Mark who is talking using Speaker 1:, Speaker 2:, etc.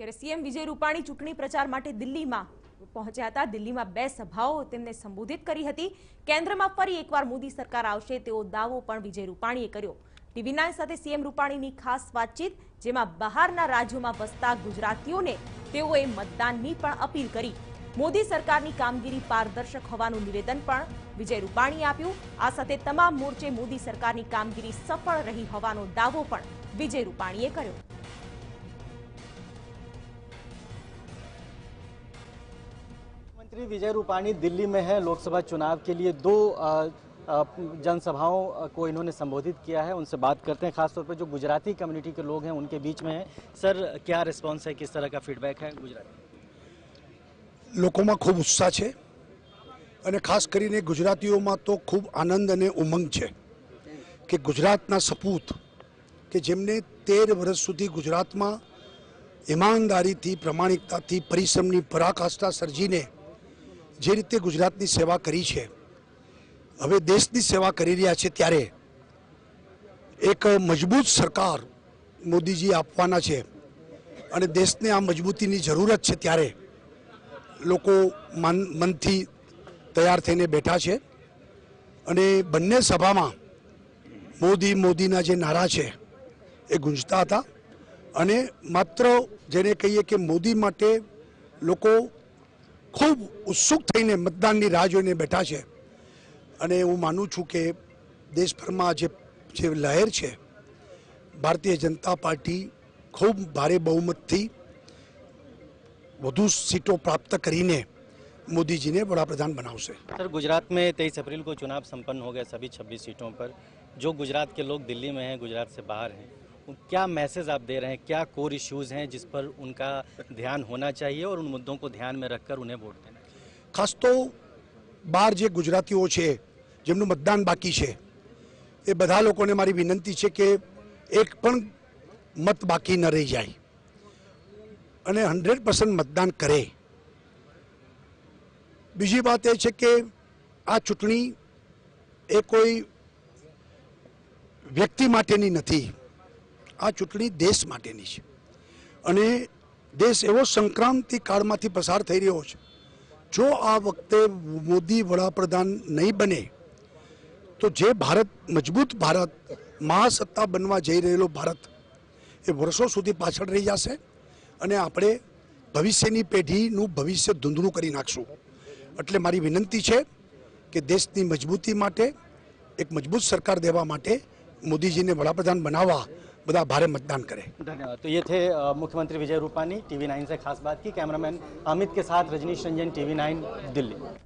Speaker 1: ત્યારે સીએમ વિજય રૂપાણી ચૂંટણી પ્રચાર માટે દિલ્હીમાં પહોંચ્યા હતા દિલ્હીમાં બે સભાઓ તેમને સંબોધિત કરી હતી કેન્દ્રમાં ફરી એકવાર મોદી સરકાર આવશે તેવો દાવો પણ વિજય રૂપાણીએ કર્યો ટીવી નાઇન સાથે સીએમ રૂપાણીની ખાસ વાતચીત જેમાં બહારના રાજ્યોમાં વસતા ગુજરાતીઓને તેઓએ મતદાનની પણ અપીલ કરી મોદી સરકારની કામગીરી પારદર્શક હોવાનું નિવેદન પણ વિજય રૂપાણીએ આપ્યું આ સાથે તમામ મોરચે મોદી સરકારની કામગીરી સફળ રહી હોવાનો દાવો પણ વિજય રૂપાણીએ કર્યો मुख्यमंत्री विजय
Speaker 2: रूपाणी दिल्ली में है लोकसभा चुनाव के लिए दो जनसभाओं को इन्होंने संबोधित किया है उनसे बात करते हैं खासतौर पर जो गुजराती कम्युनिटी के लोग हैं उनके बीच में है सर क्या रिस्पॉन्स है किस तरह का फीडबैक है ગુજરાતી
Speaker 3: લોકોમાં ખૂબ ઉત્સાહ છે અને ખાસ કરીને ગુજરાતીઓમાં તો ખૂબ આનંદ અને ઉમંગ છે કે ગુજરાતના સપૂત કે જેમને તેર વર્ષ સુધી ગુજરાતમાં ઈમાનદારીથી પ્રમાણિકતાથી પરિશ્રમની પરાકાષ્ઠા સર્જીને જે રીતે ગુજરાતની સેવા કરી છે હવે દેશની સેવા કરી રહ્યા છે ત્યારે એક મજબૂત સરકાર મોદીજી આપવાના છે અને દેશને આ મજબૂતીની જરૂરત છે ત્યારે લોકો મન મનથી તૈયાર થઈને બેઠા છે અને બંને સભામાં મોદી મોદીના જે નારા છે એ ગુંજતા હતા અને માત્ર જેને કહીએ કે મોદી માટે લોકો ખૂબ ઉત્સુક થઈને મતદાનની રાહ જોઈને બેઠા છે અને હું માનું છું કે દેશભરમાં જે જે લહેર છે ભારતીય જનતા પાર્ટી ખૂબ ભારે બહુમતથી વધુ સીટો પ્રાપ્ત કરીને મોદીજીને વડાપ્રધાન બનાવશે
Speaker 2: સર ગુજરાતમાં सर એપ્રિલ में ચુનાવ સંપન્ન હો ગયા संपन्न हो સીટો પર જો ગુજરાત કે લોક गुजरात के लोग दिल्ली में हैं क्या मैसेज आप दे रहे हैं क्या कोर इश्यूज़ हैं जिस पर उनका ध्यान होना चाहिए और उन मुद्दों को ध्यान में रखकर उन्हें वोट देना
Speaker 3: ખાસ તો બહાર જે ગુજરાતીઓ છે જેમનું મતદાન બાકી છે એ બધા લોકોને મારી વિનંતી છે કે એક પણ મત બાકી ન રહી જાય અને હંડ્રેડ પર્સન્ટ મતદાન કરે બીજી વાત એ છે કે આ ચૂંટણી એ કોઈ વ્યક્તિ માટેની નથી આ ચૂંટણી દેશ માટેની છે અને દેશ એવો સંક્રાંતિ કાળમાંથી પસાર થઈ રહ્યો છે જો આ વખતે મોદી વડાપ્રધાન નહીં બને તો જે ભારત મજબૂત ભારત મહાસત્તા બનવા જઈ રહેલો ભારત એ વર્ષો સુધી પાછળ રહી જશે અને આપણે ભવિષ્યની પેઢીનું ભવિષ્ય ધૂંધળું કરી નાખશું એટલે મારી વિનંતી છે કે દેશની મજબૂતી માટે એક મજબૂત સરકાર દેવા માટે મોદીજીને વડાપ્રધાન બનાવવા બધા ભારે मतदान करें
Speaker 2: धन्यवाद तो ये थे मुख्यमंत्री विजय रूपानी टीवी नाइन से खास बात की कैमरामैन अमित के साथ रजनीश रंजन टीवी नाइन दिल्ली